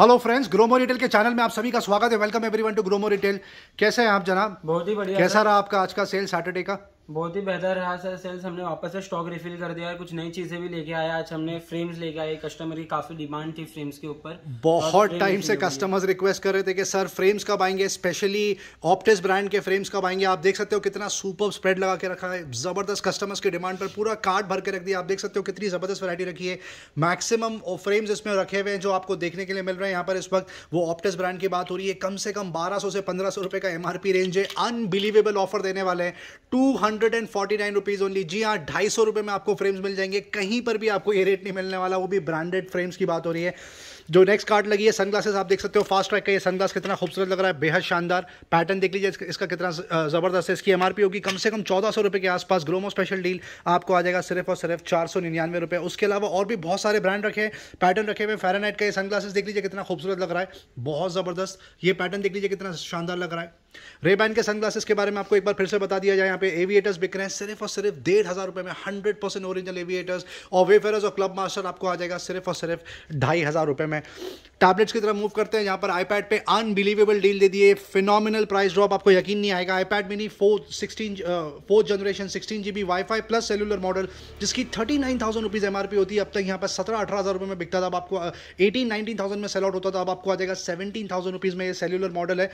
Hello friends Gromo Retail के channel में आप सभी का स्वागत है welcome everyone to Gromo Retail कैसे हैं आप जनाब बहुत ही बढ़िया कैसा रहा आपका आज का सेल सैटरडे का बहुत ही बेहतर रहा सर सेल्स हमने वापस से स्टॉक रिफिल कर दिया है कुछ नई चीज़ें भी लेके आया आज हमने फ्रेम्स लेके आए कस्टमर की काफ़ी डिमांड थी फ्रेम्स के ऊपर बहुत टाइम से कस्टमर्स रिक्वेस्ट कर रहे थे कि सर फ्रेम्स कब आएंगे स्पेशली ऑप्टिस ब्रांड के फ्रेम्स कब आएंगे आप देख सकते हो कितना सुपर स्प्रेड लगा के रखा है ज़बरदस्त कस्टमर्स की डिमांड पर पूरा कार्ड भर के रख दिया आप देख सकते हो कितनी ज़बरदस्त वरायटी रखी है मैक्सिमम फ्रेम्स इसमें रखे हुए हैं जो आपको देखने के लिए मिल रहे हैं यहाँ पर इस वक्त वो ऑप्टिस ब्रांड की बात हो रही है कम से कम बारह से पंद्रह सौ का एमआरपी रेंज है अनबिलीवेबल ऑफर देने वाले हैं to 149 and forty nine rupees only जी हाँ ढाई सौ रुपये में आपको फ्रेम्स मिल जाएंगे कहीं पर भी आपको ये रेट नहीं मिलने वाला वो भी ब्रांडेड फ्रेम्स की बात हो रही है जो नेक्स्ट कार्ड लगी है सन ग्लासेस आप देख सकते हो फास्ट ट्रैक का ये सन ग्लास कितना खूबसूरत लग रहा है बेहद शानदार पैटर्न देख लीजिए इसका कितना ज़बरदस्त है इसकी एमआरपी होगी कम से कम चौदह सौ रुपये के आसपास ग्रोमो स्पेशल डील आपको आ जाएगा सिर्फ और सिर्फ चार सौ निन्यानवे रुपए उसके अलावा और भी बहुत सारे ब्रांड रखे हैं पैटर्न रखे हुए फेरानाइट का ये सन ग्लासेस देख लीजिए कितना खूबसूरत लग रहा है बहुत ज़बरदस्त ये पैटर्न देख लीजिए कितना शानदार लग रहा है रेबैन के सनग्लासेस के बारे में आपको एक बार फिर से बता दिया जाए यहाँ पे एविएटर्स बिक रहे हैं सिर्फ और सिर्फ डेढ़ हज़ार रुपये में हंड्रेड परसेंट ओरिजिनल एविएटर्स और वेफेरस और क्लब मास्टर आपको आ जाएगा सिर्फ और सिर्फ ढाई हज़ार रुपये में में टैबलेट्स की तरफ मूव करते हैं यहाँ पर आईपैड पे अनबिलीवेबल डील दे दिए फिनोमिनल प्राइस ड्रॉप आपको यकीन नहीं आएगा iPad mini four sixteen fourth generation sixteen G B wi plus cellular model जिसकी thirty nine thousand rupees M होती है अब तक यहाँ पर सत्रह अठारह हज़ार रुपये में बिकता था अब आपको एटीन नाइनटीन थाउजेंड में सेल आउट होता था अब आपको आ जाएगा सेवेंटीन थाउजेंड रुपीज़ में ये सेलुलर मॉडल है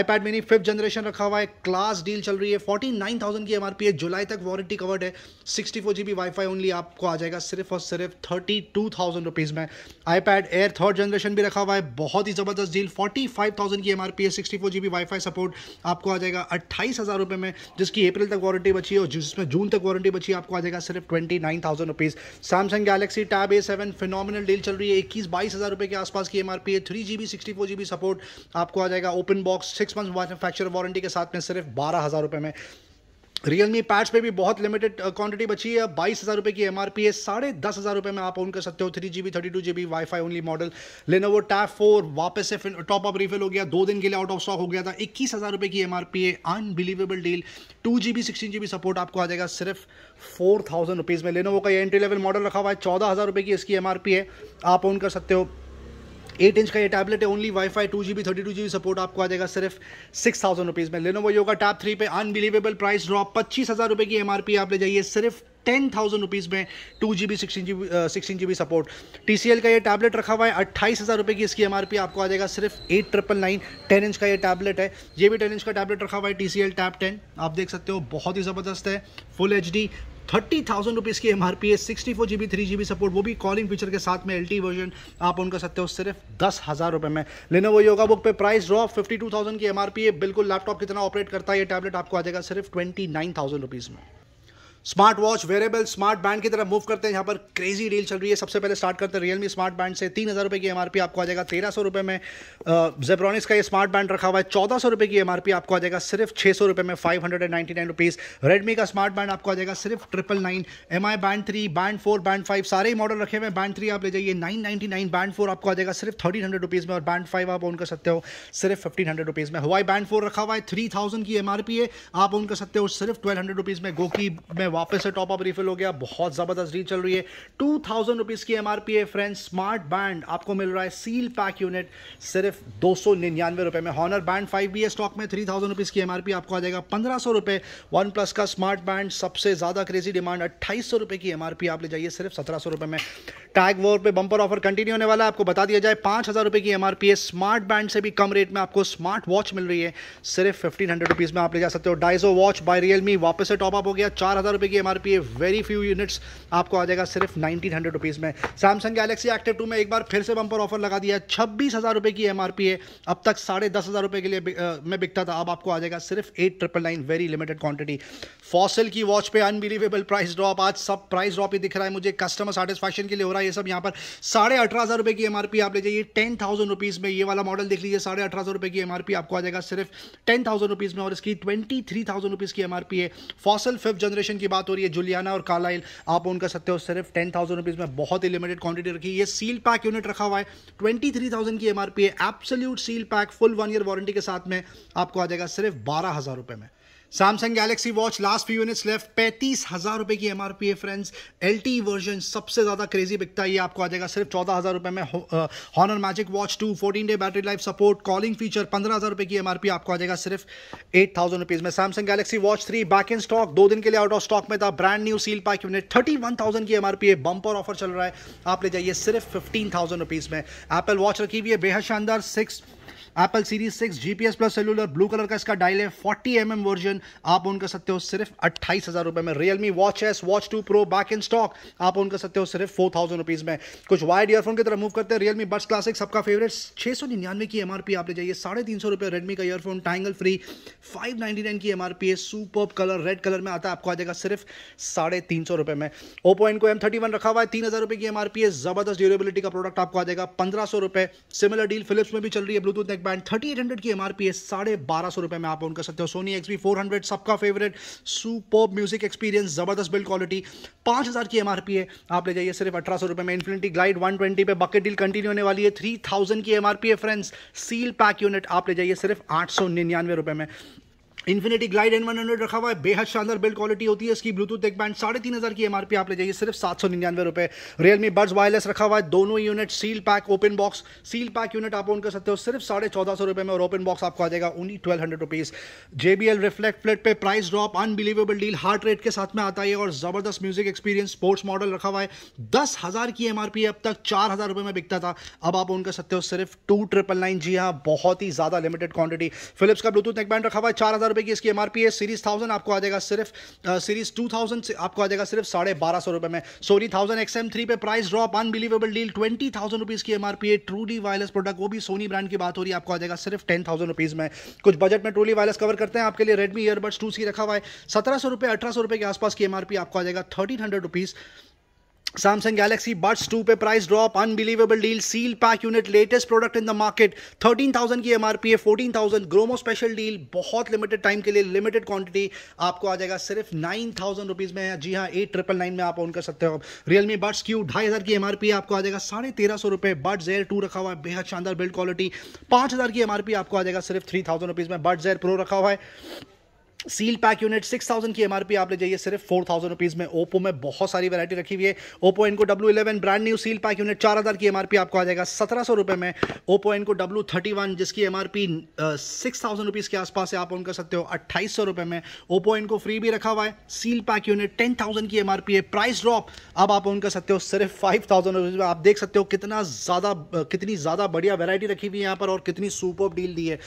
आईपैड मिनी फिफ्थ जनरेशन रखा हुआ है क्लास डील चल रही है फोर्टी नाइन थाउजेंड की एम आर पी है जुलाई तक वारंटी कवर्ड है sixty four G B wifi only आपको आ जाएगा सिर्फ और सिर्फ थर्टी टू थाउजेंड रुपीज़ में iPad Air third third generation भी रखा हुआ है बहुत ही ज़बरदस्त डील फोर्टी फाइव थाउजेंड की एम आर पी है sixty four G B wifi support आपको आ जाएगा अट्ठाईस हज़ार रुपये में जिसकी अप्रैल तक वारंटी बची है और जिसमें जून तक वारंटी बची है आपको आ जाएगा सिर्फ twenty nine thousand rupees Samsung Galaxy tab A seven phenomenal deal चल रही है इक्कीस बाईस हज़ार रुपये के आसपास की एम आर पी है three G B sixty four G B support आपको आ जाएगा open box six month manufacture warranty के साथ में सिर्फ बारह हज़ार रुपये में रियल मी पैच पे भी बहुत लिमिटेड क्वांटिटी uh, बची है बाईस हज़ार रुपये की एम आर पी है साढ़े दस हज़ार रुपये में आप ऑन कर सकते हो three G B thirty two G B wifi only model वो टैप फोर वापस से टॉप अप रिफिल हो गया दो दिन के लिए आउट ऑफ स्टॉक हो गया था इक्कीस हज़ार रुपये की एम आर पी है unbelievable deal two G B sixteen G B support आपको आ जाएगा सिर्फ फोर थाउजेंड रुपीज़ में लेनोवो का ये एंट्री लेवल मॉडल रखा हुआ है चौदह हज़ार रुपये की इसकी एम आर पी है आप ओन कर सकते हो एट इंच का ये टैबलेट है only wifi two G B thirty two G B support आपको आ जाएगा सिर्फ सिक्स थाउजेंड रुपीज़ में लेनोवो योगा टैप थ्री पे अनबिलीवेबल प्राइस ड्रॉप पच्चीस हज़ार रुपये की एम आर पी आप ले जाइए सिर्फ टेन थाउजेंड रुपीज़ में two G B sixteen G B sixteen G B support T C L का ये टैबलेट रखा हुआ है अट्ठाईस हज़ार रुपये की इसकी एम आर पी आपको आ जाएगा सिर्फ eight triple nine ten inch का ये टैबलेट है ये भी टेन इंच का टैबलेट रखा हुआ है T C L tab ten आप देख सकते हो बहुत ही ज़बरदस्त है full H D thirty thousand rupees की एम आर पी है sixty four G B three G B support वो भी कॉलिंग फीचर के साथ में एल टी वर्जन आप उनका सकते हो सिर्फ दस हज़ार रुपये में लेने वो योगा बुक पे प्राइस रॉ फिफ्टी टू थाउजेंड की एम आर पी है बिल्कुल लैपटॉप कितना ऑपरेट करता है ये टैबलेट आपको आ जाएगा सिर्फ ट्वेंटी नाइन थाउजेंड रुपीज़ में smart watch wearable smart band की तरफ मूव करते हैं यहाँ पर क्रेजी डील चल रही है सबसे पहले स्टार्ट करते हैं रियलमी स्मार्ट बैंड से तीन हज़ार रुपये की एमआरपी आपको आ जाएगा तेरह सौ रुपये में जेब्रॉनिक्स का ये स्मार्ट बैंड रखा हुआ है चौदह सौ रुपये की एमआरपी आपको आ जाएगा सिर्फ छः सौ रुपये में five hundred and ninety nine rupees Redmi का स्मार्ट बैंड आपको आ जाएगा सिर्फ triple nine M I band three band four band five सारे ही मॉडल रखे हुए हैं बैंड थ्री आप ले जाइए nine ninety nine band four आपको आ जाएगा सिर्फ थर्टीन हंड्रेड रुपीज़ में और बैंड फाइव आप ऑन कर सकते हो सिर्फ फिफ्टीन हंड्रेड रुपीज़ में हवाई बैंड फोर रखा हुआ है थ्री थाउजेंड की एमआरपी है आप ऑन कर सकते हो सिर्फ ट्वेल्व हंड्रेड रुपीज़ में गोकी में वापस से टॉप अप रिफिल हो गया बहुत ज़बरदस्त डील चल रही है टू थाउजेंड रुपीज़ की एम आर पी है फ्रेंड स्मार्ट बैंड आपको मिल रहा है सील पैक यूनिट सिर्फ दो सौ निन्यानवे रुपये में हॉनर बैंड फाइव बी है स्टॉक में थ्री थाउजेंड रुपीज़ की एम आर पी आपको आ जाएगा पंद्रह सौ रुपये वन प्लस का स्मार्ट बैंड सबसे ज़्यादा क्रेजी डिमांड अट्ठाईस सौ रुपये की एम आर पी आप ले जाइए सिर्फ सत्रह सौ रुपये में टैग वॉर पे बम्पर ऑफर कंटिन्यू होने वाला है आपको बता दिया जाए पाँच हज़ार रुपये की एम आर पी है स्मार्ट बैंड से भी कम रेट में आपको स्मार्ट वॉच मिल रही है सिर्फ फिफ्टीन हंड्रेड रुपीज़ में आप ले जा सकते हो Dizo watch by Realme वापस से टॉप अप हो गया चार हज़ार रुपए की एमआरपी है वेरी फ्यू यूनिट्स आपको आ जाएगा सिर्फ नाइनटीन हंड्रेड रुपीज़ में सैमसंग गैलेक्सी एक्टिव टू में एक बार फिर से बंपर ऑफर लगा दिया छब्बीस हज़ार रुपए की एमआरपी है अब तक साढ़े दस हज़ार रुपए के लिए में बिकता था अब आपको आ जाएगा सिर्फ eight triple nine very limited quantity Fossil की वॉच पे अनबिलीवेबल प्राइस ड्रॉप आज सब प्राइस ड्रॉप ही दिख रहा है मुझे कस्टमर सेटिस्फेक्शन के लिए हो रहा है ये सब यहाँ पर साढ़े अठारह हज़ार रुपए की एमआरपी आप ले जाइए टेन थाउजेंड रुपीज़ में ये वाला मॉडल देख लीजिए साढ़े अठारह सौ रुपए की एमआरपी आपको आ जाएगा सिर्फ टेन थाउजेंड रुपीज़ में और इसकी ट्वेंटी थ्री थाउजेंड रुपीज़ की एमआरपी है फॉसल फिफ्थ जनरेशन की की बात हो रही है जुलियाना और कालाइल आप ओन कर सकते हो सिर्फ टेन थाउजेंड रुपीज़ में बहुत ही लिमिटेड क्वांटिटी रखी है ये सील पैक यूनिट रखा हुआ है ट्वेंटी थ्री थाउजेंड की एमआरपी है absolute seal pack full one year warranty के साथ में आपको आ जाएगा सिर्फ बारह हज़ार रुपए में Samsung Galaxy watch last few units left पैंतीस हज़ार रुपए की एमआरपी है फ्रेंड्स एलटी वर्जन सबसे ज़्यादा क्रेजी बिकता है ये आपको आ जाएगा सिर्फ चौदह हज़ार रुपए में Honor magic watch two fourteen day battery life support calling feature पंद्रह हज़ार रुपए की एमआरपी आपको आ जाएगा सिर्फ एट थाउजेंड रुपीज़ में Samsung Galaxy watch three back in stock दो दिन के लिए आउट ऑफ स्टॉक में था brand new seal pack unit thirty one thousand की एमआरपी है बंपर ऑफर चल रहा है आप ले जाइए सिर्फ फिफ्टीन थाउजेंड रुपीज़ में एप्पल वॉच रखी हुई है बेहद शानदार six Apple series six GPS plus cellular blue colour का इसका डायल है फोर्टी एम वर्जन आप उनका सकते हो सिर्फ अट्ठाईस हजार रुपए में Realme watch S watch two pro back in stock आप उनका सकते हो सिर्फ फोर थाउजेंड रुपीज में कुछ वाइड ईयरफोन की तरफ मूव करते हैं रियलमी बस क्लासिक सबका फेवरेट छह सौ निन्यानवे की एमआरपी आप ले जाइए साढ़े तीन सौ रुपये रेडमी का earphone tangle free five ninety nine की एमआरपी है सुपर कलर रेड कलर में आता है आपको आ जाएगा सिर्फ साढ़े तीन सौ रुपये में ओपो इनको एम थर्टी वन रखा हुआ है तीन हजार रुपये की एमआरपी है जबरदस्त ड्यूरेबिलिटी का प्रोडक्ट आपको आ जाएगा पंद्रह सौ रुपये सिमिलर डील फिलिप्स में भी चल रही है Bluetooth neck band thirty eight hundred की एम आर पी है साढ़े बारह सौ रुपये में आप ऑन कर सकते हो सोनी एक्स फोर हंड्रेड सबका फेवरेट सुपर म्यूजिक एक्सपीरियंस ज़बरदस्त बिल्ड क्वालिटी पाँच हज़ार की एम आर पी है आप ले जाइए सिर्फ अठारह सौ रुपये में इन्फिनिटी ग्लाइड वन ट्वेंटी पे बकेट डील कंटिन्यू होने वाली है थ्री थाउजेंड की एम आर पी है फ्रेंड्स सील पैक यूनिट आप ले जाइए सिर्फ आठ सौ निन्यानवे रुपये में Infinity glide N one hundred रखा हुआ है बेहद शानदार बिल्ड क्वालिटी होती है इसकी ब्लूटूथ एक बैंड साढ़े तीन हज़ार की एमआरपी आप ले जाइए सिर्फ सात सौ निन्यानवे रुपये रियलमी बर्ड्स वायरलेस रखा हुआ है दोनों unit seal pack open box seal pack unit आप ऑन कर सकते हो सिर्फ साढ़े चौदह सौ रुपए में और ओपन बॉक्स आपको आ जाएगा only twelve hundred rupees J B L reflect flat पे price drop unbelievable deal heart rate के साथ में आता है और ज़बरदस्त म्यूजिक एक्सपीरियंस स्पोर्ट्स मॉडल रखा हुआ है दस हज़ार की एम अब तक चार हज़ार रुपये में बिकता था अब आप ऑन कर सकते हो सिर्फ टू ट्रिपल नाइन जी हाँ बहुत ही ज़्यादा लिमिटेड क्वांटिटी फिलिप्स का ब्लूटूथ एक बैंड रखा हुआ है चार हज़ार रुपए की इसकी एमआरपी है सीरीज थाउजेंड आपको आ जाएगा सिर्फ सीरीज टू थाउजेंड आपको आ जाएगा सिर्फ साढ़े बारह सौ रुपए में Sony thousand X M three पे price drop unbelievable deal twenty thousand rupees की एमआरपी है ट्रूली वायरलेस प्रोडक्ट वो भी सोनी ब्रांड की बात हो रही है आपको आ जाएगा सिर्फ टेन थाउजेंड रुपीज़ में कुछ बजट में ट्रूली वायरलेस कवर करते हैं आपके लिए रेडमी ईयरबड्स टू सी रखा हुआ है सत्रह सौ रुपए अठारह सौ रुपए के आसपास की एमआरपी आपको आ जाएगा thirteen hundred rupees Samsung Galaxy buds two पे price drop unbelievable deal seal pack unit latest product in the market 13,000 की एमआरपी है 14,000 ग्रोमो स्पेशल डील बहुत लिमिटेड टाइम के लिए लिमिटेड क्वांटिटी आपको आ जाएगा सिर्फ 9,000 रुपीज में जी हाँ एट ट्रिपल नाइन में आप ऑन कर सकते हो रियलमी बर्ड्स क्यू ढाई हज़ार की एमआरपी आपको आ जाएगा साढ़े तेरह सौ रुपये बर्ड जेयर टू रखा हुआ है बेहद शानदार बिल्ड क्वालिटी पांच हज़ार की एमआरपी आपको आ जाएगा सिर्फ थ्री थाउजेंड रुपीज़ में बर्ड जेयर प्रो रखा हुआ है सील पैक यूनिट 6000 की एमआरपी आप ले जाइए सिर्फ 4000 रुपीज में ओप्पो में बहुत सारी वैरायटी रखी हुई है Oppo Enco W eleven brand new seal pack unit 4000 की एमआरपी आपको आ जाएगा सौ रुपए में Oppo Enco W thirty one जिसकी एमआरपी सिक्स थाउजेंड रुपीज़ के आसपास है आप ऑन कर सकते हो अट्ठाईस सौ में ओप्पो इनको फ्री भी रखा हुआ है seal pack unit ten thousand की एमआरपी है प्राइस ड्रॉप अब आप ऑन कर सकते हो सिर्फ फाइव थाउजेंड रुपीज़ में आप देख सकते हो कितना ज़्यादा कितनी ज़्यादा बढ़िया वैरायटी रखी हुई है यहाँ पर और कितनी सुपर डील दी है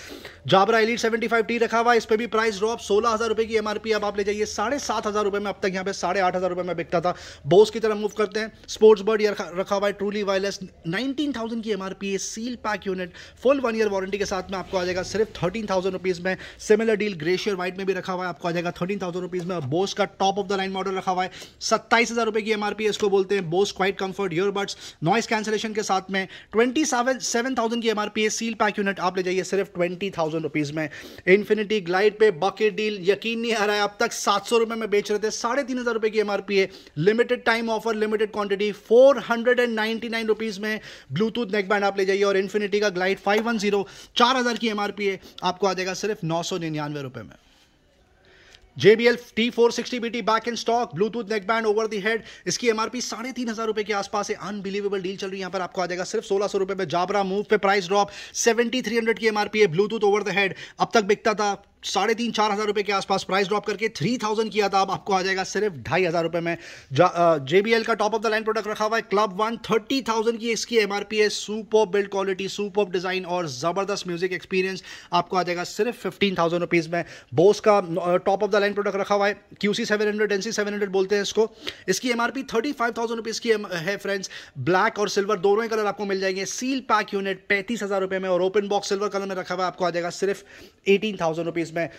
Jabra Elite seventy five T रखा हुआ है इस पर भी प्राइस ड्रॉप सोलह सोलह हज़ार रुपए की एमआरपी अब आप ले जाइए साढ़े सात हज़ार रुपए में अब तक यहाँ पे साढ़े आठ हज़ार रुपए में बिकता था बोस की तरफ मूव करते हैं स्पोर्ट्स बर्ड ये रखा हुआ है ट्रूली वायरलेस नाइनटीन थाउजेंड की एमआरपी है seal pack unit full one year warranty के साथ में आपको आ जाएगा सिर्फ थर्टीन थाउजेंड रुपीज़ में सिमिलर डील ग्रेशियर व्हाइट में भी रखा हुआ है आपको आ जाएगा थर्टीन थाउजेंड रुपीज़ में बोस का top of the line model रखा हुआ है सत्ताईस हज़ार रुपए की एमआरपी इसको बोलते हैं Bose quiet comfort earbuds noise cancellation के साथ में ट्वेंटी सेवन थाउजेंड की एमआरपी है सील पैक यूनिट आप ले जाइए सिर्फ ट्वेंटी थाउजेंड रुपीज़ में इन्फिनिटी ग्लाइड पे बकेट डील डील यकीन नहीं आ रहा है अब तक सात सौ रुपये में बेच रहे थे साढ़े तीन हज़ार रुपये की एम है limited time offer limited quantity four hundred and ninety nine rupees में ब्लूटूथ नेकबैंड आप ले जाइए और इन्फिनिटी का ग्लाइड फाइव वन जीरो चार हज़ार की एम है आपको आ जाएगा सिर्फ नौ सौ निन्यानवे रुपये में JBL T460 BT back in stock Bluetooth neckband over the head इसकी एमआरपी साढ़े तीन हजार रुपए के आसपास है अनबिलीवेबल डील चल रही है यहाँ पर आपको आ जाएगा सिर्फ सोलह सौ रुपए में जाबरा मूव पे price drop seventy three hundred की एमआरपी है ब्लूटूथ ओवर द हेड अब तक बिकता था साढ़े तीन चार हज़ार रुपए के आसपास प्राइस ड्रॉप करके थ्री थाउजेंड किया था अब आपको आ जाएगा सिर्फ ढाई हज़ार रुपए में जेबीएल का top of the line product रखा हुआ है क्लब वन थर्टी थाउजेंड की इसकी एमआरपी है सुपर बिल्ड क्वालिटी सुप ऑफ डिज़ाइन और ज़बरदस्त म्यूजिक एक्सपीरियंस आपको आ जाएगा सिर्फ फिफ्टीन थाउजेंड रुपीज़ में बोस का top of the line product रखा हुआ है QC seven hundred NC seven hundred बोलते हैं इसको इसकी MRP thirty five thousand rupees की है फ्रेंड्स ब्लैक और सिल्वर दोनों ही कलर आपको मिल जाएंगे सील पैक यूनिट पैंतीस हज़ार रुपए में और ओपन बॉक्स सिल्वर कलर में रखा हुआ है आपको आ जाएगा सिर्फ eighteen thousand rupees man.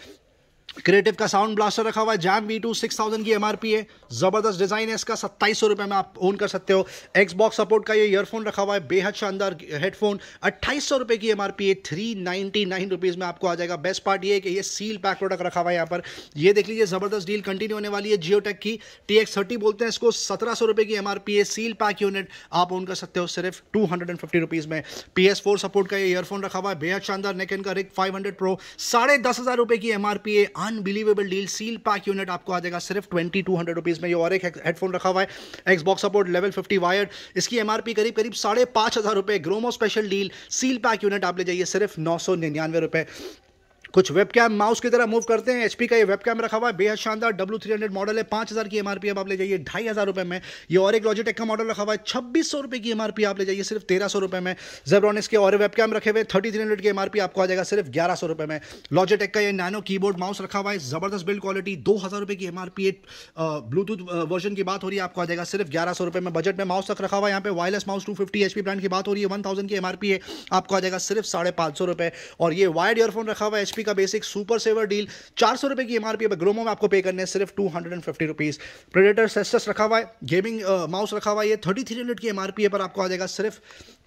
Creative का साउंड ब्लास्टर रखा हुआ है jam V two six thousand की एमआरपी है जबरदस्त डिजाइन है इसका सत्ताईस सौ रुपये में आप ओन कर सकते हो एक्स बॉक्स सपोर्ट का ये ईयरफोन रखा हुआ है बेहद शानदार हेडफोन अट्ठाईस सौ रुपये की एमआरपी है थ्री नाइन्टी नाइन रुपीज़ में आपको आ जाएगा बेस्ट पार्ट ये है कि ये सील पैक प्रोडक्ट रखा हुआ है यहाँ पर ये देख लीजिए जबरदस्त डील कंटिन्यू होने वाली है जियो टेक की टी एक्स थर्टी बोलते हैं इसको सत्रह सौ रुपये की एमआरपी है सील पैक यूनिट आप ओन कर सकते हो सिर्फ two hundred and fifty rupees में पी एस फोर सपोर्ट का ये ईयरफोन रखा हुआ है बेहद शानदार नेकन का रिक फाइव हंड्रेड प्रो साढ़े दस हज़ार रुपये की एमआरपी है unbelievable deal seal pack unit आपको आ जाएगा सिर्फ ट्वेंटी टू हंड्रेड रुपीज़ में ये और एक हेडफोन रखा हुआ है box support level fifty wire इसकी एमआरपी करीब करीब साढ़े पाँच हज़ार रुपये Gromo special deal seal pack unit आप ले जाइए सिर्फ नौ सौ निन्यानवे रुपये कुछ वेबकैम माउस की तरह मूव करते हैं एचपी का ये वेबकैम रखा हुआ है बेहद शानदार डब्ल्यू थ्री हंड्रेड मॉडल है पाँच हज़ार की एमआरपी आप ले जाइए ढाई हज़ार रुपये में ये और एक लॉजिटेक का मॉडल रखा हुआ है छब्बीस सौ रुपये की एमआरपी आप ले जाइए सिर्फ तेरह सौ रुपये में जेब्रॉनिक्स के और वेबकैम रखे हुए थर्टी थ्री हंड्रेड की एमआरपी आपको आ जाएगा सिर्फ ग्यारह सौ रुपये में लॉजिटेक का ये नैनो कीबोर्ड माउस रखा हुआ है जबरदस्त बिल्ड क्वालिटी दो हज़ार रुपये की एमआरपी ब्लूटूथ वर्जन की बात हो रही है आपको आ जाएगा सिर्फ ग्यारह सौ रुपये में बजट में माउस तक रखा हुआ है यहाँ पे wireless mouse two fifty HP brand की बात हो रही है वन थाउजेंड की एमआरपी है आपको आ जाएगा सिर्फ साढ़े पाँच सौ रुपये और ये वायर्ड ईयरफोन रखा हुआ है एचपी कॉफी का बेसिक सुपर सेवर डील चार सौ रुपए की एमआरपी पर ग्रोमो में आपको पे करने है सिर्फ two hundred and fifty rupees Predator Cestus रखा हुआ है गेमिंग माउस रखा हुआ है थर्टी थ्री हंड्रेड की एमआरपी पर आपको आ जाएगा सिर्फ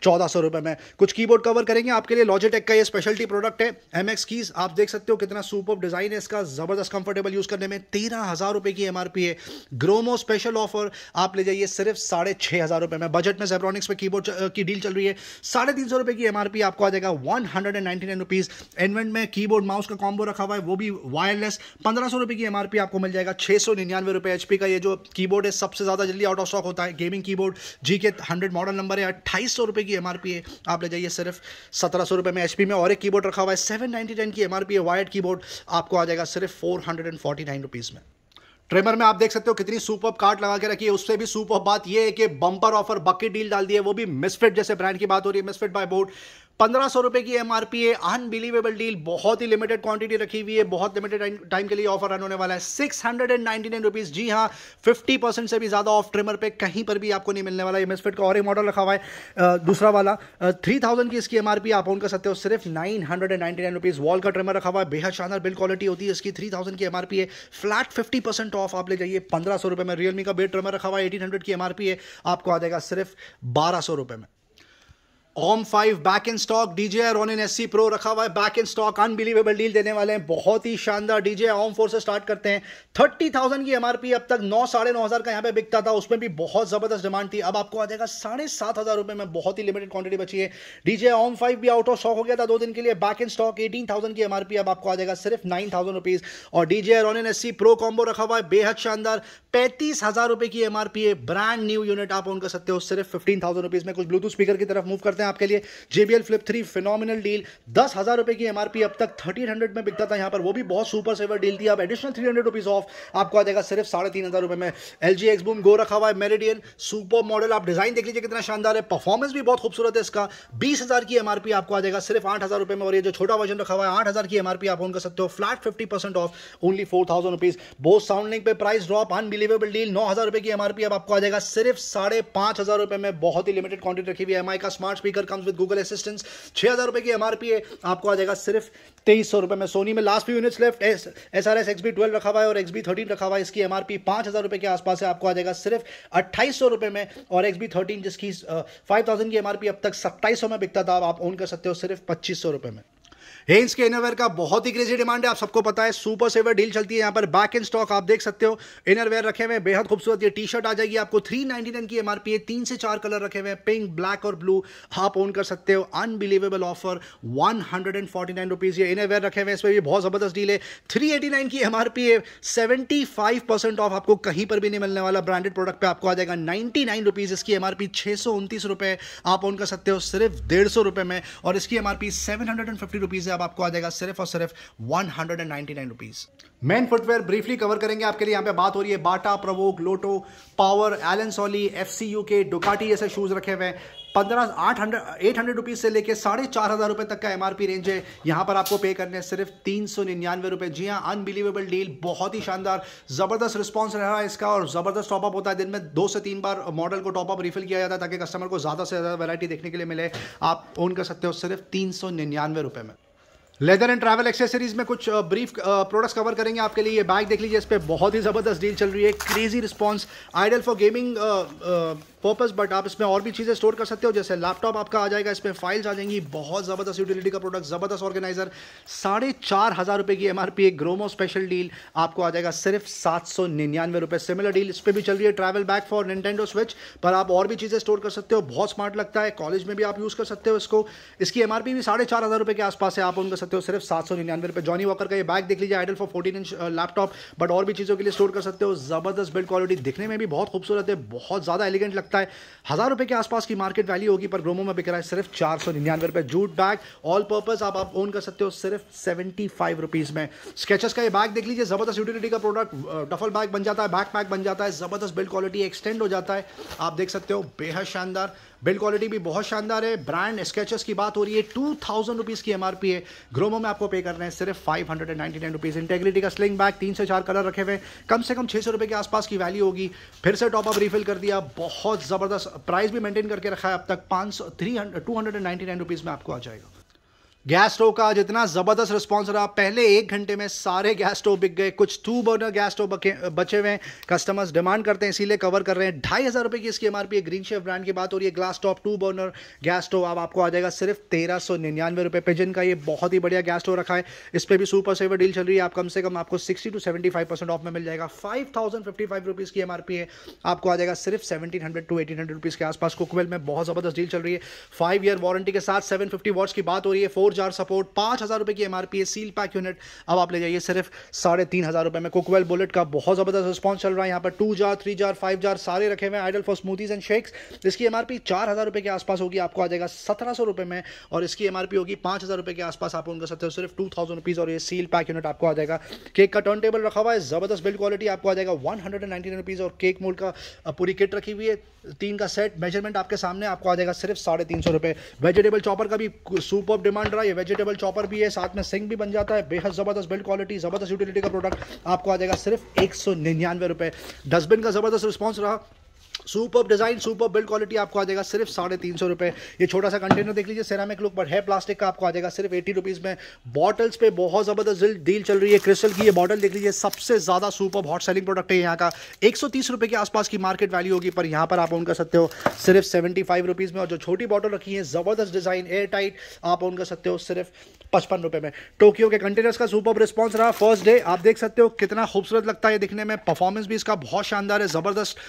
चौदह सौ रुपये में कुछ कीबोर्ड कवर करेंगे आपके लिए लॉजिटेक का ये स्पेशलिटी प्रोडक्ट है एम एक्स कीज आप देख सकते हो कितना सुपर डिज़ाइन है इसका ज़बरदस्त कंफर्टेबल यूज़ करने में तेरह हज़ार रुपये की एम है ग्रोमो स्पेशल ऑफर आप ले जाइए सिर्फ साढ़े छः हज़ार रुपये में बजट में जेब्रॉनिक्स में कीबोर्ड की डील चल रही है साढ़े तीन सौ रुपये की एमआरपी आपको आ जाएगा one hundred and ninety nine rupees एनवेंट में कीबोर्ड माउस का कॉम्बो रखा हुआ है वो भी वायरलेस पंद्रह सौ रुपये की एमआरपी आपको मिल जाएगा छः सौ निन्यानवे रुपये एचपी का ये जो कीबोर्ड है सबसे ज़्यादा जल्दी आउट ऑफ स्टॉक होता है गेमिंग कीबोर्ड जी के हंड्रेड मॉडल नंबर है अट्ठाईस सौ रुपये की की एम है आप ले जाइए सिर्फ सत्रह सौ में एच में और एक कीबोर्ड रखा हुआ है सेवन नाइन्टी की एम है वायर्ड कीबोर्ड आपको आ जाएगा सिर्फ फोर हंड्रेड में ट्रेमर में आप देख सकते हो कितनी सुपर कार्ड लगा के रखी है उससे भी सुपर बात ये है कि बम्पर ऑफर बकेट डील डाल दिए वो भी मिसफिट जैसे ब्रांड की बात हो रही है मिसफिट बाय बोर्ड पंद्रह सौ रुपए की एमआरपी है अनबिलीवेबल डील बहुत ही लिमिटेड क्वांटिटी रखी हुई है बहुत लिमिटेड टाइम के लिए ऑफर रन होने वाला है six hundred and ninety nine rupees जी हाँ फिफ्टी परसेंट से भी ज्यादा ऑफ ट्रिमर पे कहीं पर भी आपको नहीं मिलने वाला है का और एक मॉडल रखा हुआ है दूसरा वाला थ्री थाउजेंड की इसकी एमआरपी आप ऑन कर सकते हो सिर्फ nine hundred and ninety nine rupees Wahl का ट्रिमर रखा हुआ है बेहद शानदार बिल क्वालिटी होती है इसकी थ्री थाउजेंड की एमआरपी है फ्लैट फिफ्टी परसेंट ऑफ आप ले जाइए पंद्रह सौ रुपए में रियलमी का बेड ट्रिमर रखा हुआ है एटीन हंड्रेड की एमआरपी है आपको आ जाएगा सिर्फ बारह सौ रुपए में OM five back in stock DJI Ronin S Pro रखा हुआ है back in stock unbelievable deal देने वाले हैं बहुत ही शानदार डीजे ओम फोर से स्टार्ट करते हैं थर्टी थाउजेंड की एमआरपी अब तक नौ साढ़े नौ हज़ार का यहाँ पे बिकता था उसमें भी बहुत ज़बरदस्त डिमांड थी अब आपको आ जाएगा साढ़े सात हज़ार रुपये में बहुत ही लिमिटेड क्वांटिटी बची है डीजे ओम फाइव भी आउट ऑफ स्टॉक हो गया था दो दिन के लिए back in stock eighteen thousand की एमआरपी अब आपको आ जाएगा सिर्फ नाइन थाउजेंड रुपीज़ और DJI Ronin S Pro combo रखा हुआ है बेहद शानदार पैंतीस हज़ार रुपये की एमआरपी है ब्रांड न्यू यूनिट आप ऑन कर सकते हो सिर्फ फिफ्टीन थाउजेंड रुपीज़ में कुछ ब्लूटूथ स्पीकर की तरफ मूव करते हैं हैं आपके लिए JBL Flip 3 फिनोमिनल डील दस हज़ार रुपए की एमआरपी अब तक 1300 में बिकता था यहां पर वो भी बहुत सुपर सेवर डील थी अब additional three hundred rupees off आपको आ जाएगा सिर्फ साढ़े तीन हज़ार रुपए में एल जी एक्सबूम गो रखा हुआ है मेरेडियन सुपर मॉडल आप डिज़ाइन देख लीजिए कितना शानदार है परफॉर्मेंस भी बहुत खूबसूरत है इसका बीस हज़ार की एमआरपी आपको आ जाएगा सिर्फ आठ हज़ार रुपए में और ये जो छोटा वर्जन रखा हुआ है आठ हज़ार की एमआरपी आप ऑन कर सकते हो flat fifty percent off only four thousand rupees Bose SoundLink पे प्राइस ड्रॉप अनबिलीवेबल डील नौ हज़ार रुपए की एमआरपी अब आपको आ जाएगा सिर्फ साढ़े पांच हज़ार रुपए में बहुत ही लिमिटेड क्वांटिटी रखी हुई है एम का smart speaker speaker comes with Google assistance छः हज़ार रुपये की एम आर पी है आपको आ जाएगा सिर्फ तेईस सौ रुपये में सोनी में last few units left S S R S X B twelve रखा हुआ है और एक्स बी थर्टीन रखा हुआ है इसकी एम आर पी पाँच हज़ार रुपये के आसपास है आपको आ जाएगा सिर्फ अट्ठाईस सौ रुपये में और एक्स बी थर्टीन जिसकी फाइव थाउजेंड की एम आर पी अब तक सत्ताईस सौ में बिकता था आप ओन कर सकते हो सिर्फ पच्चीस सौ रुपये में हेंस के इनरवेयर का बहुत ही क्रेजी डिमांड है आप सबको पता है सुपर सेवर डील चलती है यहाँ पर बैक इन स्टॉक आप देख सकते हो इनरवेयर रखे हुए बेहद खूबसूरत ये टी शर्ट आ जाएगी आपको थ्री नाइनटी नाइन की एमआरपी है तीन से चार कलर रखे हुए हैं पिंक ब्लैक और ब्लू आप ओन कर सकते हो unbelievable offer one hundred and forty nine rupees ये इनरवेयर रखे हुए हैं इसमें भी बहुत जबरदस्त डील है थ्री एटी नाइन की एमआरपी है सेवेंटी फाइव परसेंट ऑफ आपको कहीं पर भी नहीं मिलने वाला ब्रांडेड प्रोडक्ट पर आपको आ जाएगा नाइनटी नाइन रुपीज इसकी एमआरपी छह सौ उनतीस रुपये आप ओन कर सकते हो सिर्फ डेढ़ सौ रुपए में और इसकी MRP seven hundred and fifty rupees है अब आपको आ जाएगा सिर्फ और सिर्फ one hundred men footwear briefly cover करेंगे आपके लिए यहाँ पे बात हो रही है Bata Provogue Lotto Power Allen Solly F C U K Ducati जैसे शूज़ रखे हुए हैं पंद्रह आठ हंड्रेड एट हंड्रेड रुपीज़ से लेकर साढ़े चार हज़ार रुपये तक का एमआरपी रेंज है यहाँ पर आपको पे करने हैं सिर्फ तीन सौ निन्यानवे रुपये जी हाँ अनबिलीवेबल डील बहुत ही शानदार ज़बरदस्त रिस्पॉन्स रहा है इसका और ज़बरदस्त टॉपअप होता है दिन में दो से तीन बार मॉडल को टॉपअप रिफिल किया जाता है ताकि कस्टमर को ज़्यादा से ज़्यादा वैरायटी देखने के लिए मिले आप ओन कर सकते हो सिर्फ तीन सौ निन्यानवे रुपये में लेदर एंड ट्रैवल एक्सेसरीज में कुछ ब्रीफ प्रोडक्ट्स कवर करेंगे आपके लिए ये बैग देख लीजिए इस पर बहुत ही ज़बरदस्त डील चल रही है crazy response ideal for gaming purpose but आप इसमें और भी चीज़ें स्टोर कर सकते हो जैसे लैपटॉप आपका आ जाएगा इसमें फाइल्स आ जाएंगी बहुत ज़बरदस्त यूटिलिटी का प्रोडक्ट ज़बरदस्त ऑर्गेनाइजर साढ़े चार हज़ार रुपये की एमआरपी एक ग्रोमो स्पेशल डील आपको आ जाएगा सिर्फ सात सौ निन्यानवे रुपये सिमिलर डील इस पर भी चल रही है travel bag for Nintendo Switch पर आप और भी चीज़ें स्टोर कर सकते हो बहुत स्मार्ट लगता है कॉलेज में भी आप यूज़ कर सकते हो इसको इसकी एम भी साढ़े चार हज़ार रुपये के आसपास है आप उन कर सकते हो सिर्फ सात सौ निन्यानवे रुपये जॉनी वॉकर का ये बैग देख लीजिए ideal for fourteen inch laptop but और भी चीज़ों के लिए स्टोर कर सकते हो ज़बरदस्त बिल्ड क्वालिटी दिखने में भी बहुत खूबसूरत है बहुत ज़्यादा एलिगेंट लगता है सकता है हज़ार रुपए के आसपास की मार्केट वैल्यू होगी पर ग्रोमो में बिक रहा है सिर्फ चार सौ निन्यानवे रुपए जूट बैग ऑल पर्पज़ आप, आप ओन कर सकते हो सिर्फ सेवेंटी फाइव रुपीज़ में स्केचेस का ये बैग देख लीजिए ज़बरदस्त यूटिलिटी का प्रोडक्ट डफल बैग बन जाता है बैक पैक बन जाता है ज़बरदस्त बिल्ड क्वालिटी एक्सटेंड हो जाता है आप देख सकते हो बेहद शानदार बिल्ड क्वालिटी भी बहुत शानदार है ब्रांड स्केचेस की बात हो रही है टू थाउजेंड रुपीज़ की एमआरपी है ग्रोमो में आपको पे करना है सिर्फ five hundred and ninety nine rupees Integrity का स्लिंग बैग तीन से चार कलर रखे हुए कम से कम छह सौ रुपए के आसपास की वैल्यू होगी फिर से टॉप अप रिफिल कर दिया बहुत ज़बरदस्त प्राइस भी मेंटेन करके रखा है अब तक पाँच सौ three hundred two hundred and ninety nine rupees में आपको आ जाएगा गैस स्टोव का जितना ज़बरदस्त रिस्पॉन्स रहा पहले एक घंटे में सारे गैस स्टोव बिक गए कुछ टू बर्नर गैस स्टोव बचे हुए हैं कस्टमर्स डिमांड करते हैं इसीलिए कवर कर रहे हैं ढाई हज़ार रुपये की इसकी एम है ग्रीन शेफ ब्रांड की बात हो रही है glass top two burner gas stove अब आपको आ जाएगा सिर्फ तेरह सौ निन्यानवे रुपये पे जिनका ये बहुत ही बढ़िया गैस स्टोव रखा है इस पर भी सुपर सेवर डील चल रही है आप कम से कम आपको sixty two seventy five percent off में मिल जाएगा five thousand fifty five rupees की एम है आपको आ जाएगा सिर्फ seventeen hundred two eighteen hundred rupees के आसपास कुकवेल में बहुत ज़बरदस्त डील चल रही है फाइव ईयर वारंटी के साथ सेवन फिफ्टी वॉट्स की बात हो रही है फोर फोर जार सपोर्ट पाँच हज़ार रुपये की एमआरपी है सील पैक यूनिट अब आप ले जाइए सिर्फ साढ़े तीन हज़ार रुपये में कोकवेल बुलेट का बहुत ज़बरदस्त रिस्पॉन्स चल रहा है यहाँ पर two jar three jar five jar सारे रखे हुए हैं ideal for smoothies and shakes इसकी एम चार हज़ार रुपये के आसपास होगी आपको आ जाएगा सत्रह सौ रुपये में और इसकी एम होगी पाँच हज़ार रुपये के आसपास आप उनका सकते सिर्फ टू थाउजेंड रुपीज़ और ये सील पैक यूनिट आपको आ जाएगा केक का टर्न टेबल रखा हुआ है ज़बरदस्त बिल्ड क्वालिटी आपको आ जाएगा one hundred and ninety rupees और केक मोल का पूरी किट रखी हुई है तीन का सेट मेजरमेंट आपके सामने आपको आ जाएगा सिर्फ साढ़े तीन सौ रुपये वेजिटेबल चॉपर का भी सुपर डिमांड रहा ये वेजिटेबल चॉपर भी है साथ में सिंह भी बन जाता है बेहद ज़बरदस्त बिल्ड क्वालिटी ज़बरदस्त यूटिलिटी का प्रोडक्ट आपको आ जाएगा सिर्फ एक सौ निन्यानवे रुपए डस्टबिन का ज़बरदस्त रिस्पॉन्स रहा super design super build quality आपको आ जाएगा सिर्फ साढ़े तीन सौ रुपये ये छोटा सा कंटेनर देख लीजिए सेरामिक लुक पर है प्लास्टिक का आपको आ जाएगा सिर्फ एटी रुपीज़ में बॉटल्स पे बहुत ज़बरदस्त डील चल रही है क्रिस्टल की ये बॉटल देख लीजिए सबसे ज़्यादा सुपर हॉट सेलिंग प्रोडक्ट है यहाँ का एक सौ तीस के आसपास की मार्केट वैल्यू होगी पर यहाँ पर आप ऑन कर सकते हो सिर्फ सेवेंटी फाइव रुपीज़ में और जो छोटी बॉटल रखी है ज़बरदस्त डिज़ाइन एयर टाइट आप ऑन कर सकते हो सिर्फ पचपन रुपये में टोक्यो के कंटेनर्स का सुपर रिस्पॉन्स रहा फर्स्ट डे आप देख सकते हो कितना खूबसूरत लगता है दिखने में परफॉर्मेंस भी इसका बहुत शानदार है ज़बरदस्त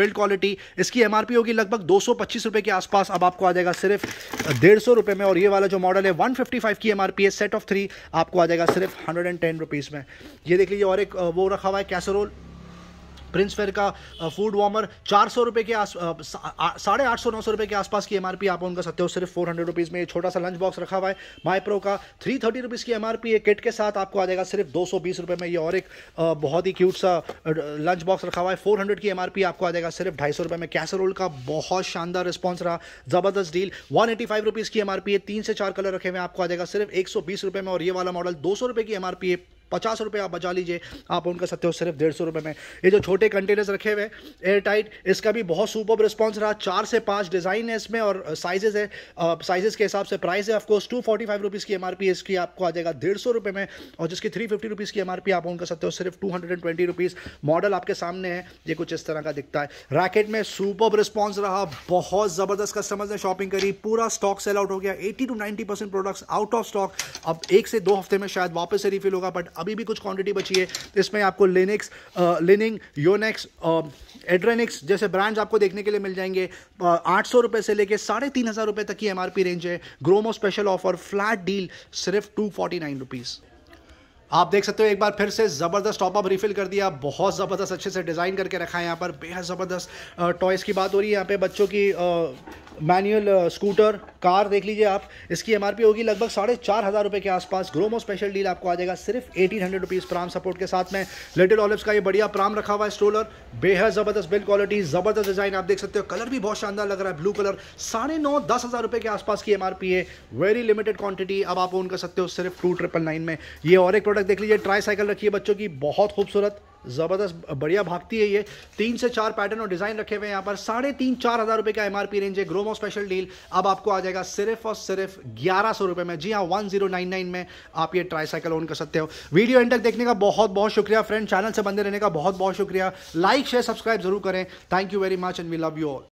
बिल्ड क्वालिटी इसकी एम होगी लगभग दो रुपए के आसपास अब आपको आ जाएगा सिर्फ डेढ़ सौ रुपये में और ये वाला जो मॉडल है वन की एम है सेट ऑफ थ्री आपको आ जाएगा सिर्फ हंड्रेड एंड टेन रुपीज़ में ये देख लीजिए और एक वो रखा हुआ है कैसरोल प्रिंस फेयर का फूड वार्मर चार सौ रुपये के आस साढ़े आठ सौ नौ सौ रुपये के आसपास की एमआरपी आप उनका सकते हो सिर्फ फोर हंड्रेड रुपीज़ में ये छोटा सा लंच बॉक्स रखा हुआ है माइप्रो का थ्री थर्टी रुपीज़ की एमआरपी है किट के साथ आपको आ जाएगा सिर्फ दो सौ बीस रुपये में ये और एक बहुत ही क्यूट सा लंच बॉक्स रखा हुआ है फोर हंड्रेड की एमआरपी आपको आ जाएगा सिर्फ ढाई सौ रुपये में कैसरोल का बहुत शानदार रिस्पॉन्स रहा ज़बरदस्त deal one eighty five rupees की एमआरपी है तीन से चार कलर रखे हुए आपको आ जाएगा सिर्फ एक सौ बीस रुपये में और ये वाला मॉडल दो सौ रुपये की एमआरपी है पचास रुपये आप बचा लीजिए आप उनका सकते हो सिर्फ डेढ़ सौ रुपये में ये जो छोटे कंटेनर्स रखे हुए एयर टाइट इसका भी बहुत सुपर रिस्पॉन्स रहा चार से पाँच डिज़ाइन है इसमें और साइजेज़ है साइजेज़ के हिसाब से प्राइस है of course two forty five rupees की एम आर पी इसकी आपको आ जाएगा डेढ़ सौ रुपये में और जिसकी थ्री फिफ्टी रुपीज़ की एम आर पी आप उनका सत्य सकते हो सिर्फ two hundred and twenty rupees model आपके सामने है ये कुछ इस तरह का दिखता है रैकेट में सुपर रिस्पॉन्स रहा बहुत ज़बरदस्त कस्टमर्स ने शॉपिंग करी पूरा स्टॉक सेल आउट हो गया eighty two ninety percent products out of stock अब एक से दो हफ्ते में शायद वापस से रिफिल होगा बट अभी भी कुछ क्वांटिटी बची है तो इसमें आपको लिनिक्स लिनिंग योनेक्स एड्रेनिक्स जैसे ब्रांड्स आपको देखने के लिए मिल जाएंगे आठ सौ रुपये से लेके साढ़े तीन हज़ार रुपये तक की एमआरपी रेंज है Gromo special offer flat deal सिर्फ टू फोर्टी नाइन रुपीज़ आप देख सकते हो एक बार फिर से ज़बरदस्त टॉप अप रिफिल कर दिया बहुत ज़बरदस्त अच्छे से डिज़ाइन करके रखा है यहाँ पर बेहद ज़बरदस्त टॉयज़ की बात हो रही है यहाँ पे बच्चों की मैनुअल स्कूटर कार देख लीजिए आप इसकी एम होगी लगभग साढ़े चार हज़ार रुपये के आसपास ग्रोमो स्पेशल डील आपको आ जाएगा सिर्फ eighteen hundred rupees pram support के साथ में लिटिल ऑलिप्स का ये बढ़िया प्राम रखा हुआ है स्ट्रोलर बेहद ज़बरदस्त बिल्ड क्वालिटी ज़बरदस्त डिज़ाइन आप देख सकते हो कलर भी बहुत शानदार लग रहा है ब्लू कलर साढ़े नौ दस हज़ार रुपये के आसपास की एम है वेरी लिमिटेड क्वान्टिटी अब आप ओन कर सकते हो सिर्फ टू ट्रिपल नाइन में ये और एक प्रोडक्ट तक देख लीजिए ट्राई साइकिल रखी है बच्चों की बहुत खूबसूरत ज़बरदस्त बढ़िया भागती है ये तीन से चार पैटर्न और डिज़ाइन रखे हुए हैं यहाँ पर साढ़े तीन चार हज़ार रुपए का एमआरपी रेंज है ग्रोमो स्पेशल डील अब आपको आ जाएगा सिर्फ और सिर्फ ग्यारह सौ रुपए में जी हाँ वन जीरो नाइन नाइन में आप ये ट्राई साइकिल ओन कर सकते हो वीडियो एंड तक देखने का बहुत बहुत शुक्रिया फ्रेंड चैनल से बंदे रहने का बहुत बहुत शुक्रिया लाइक शेयर सब्सक्राइब जरूर करें thank you very much and we love you all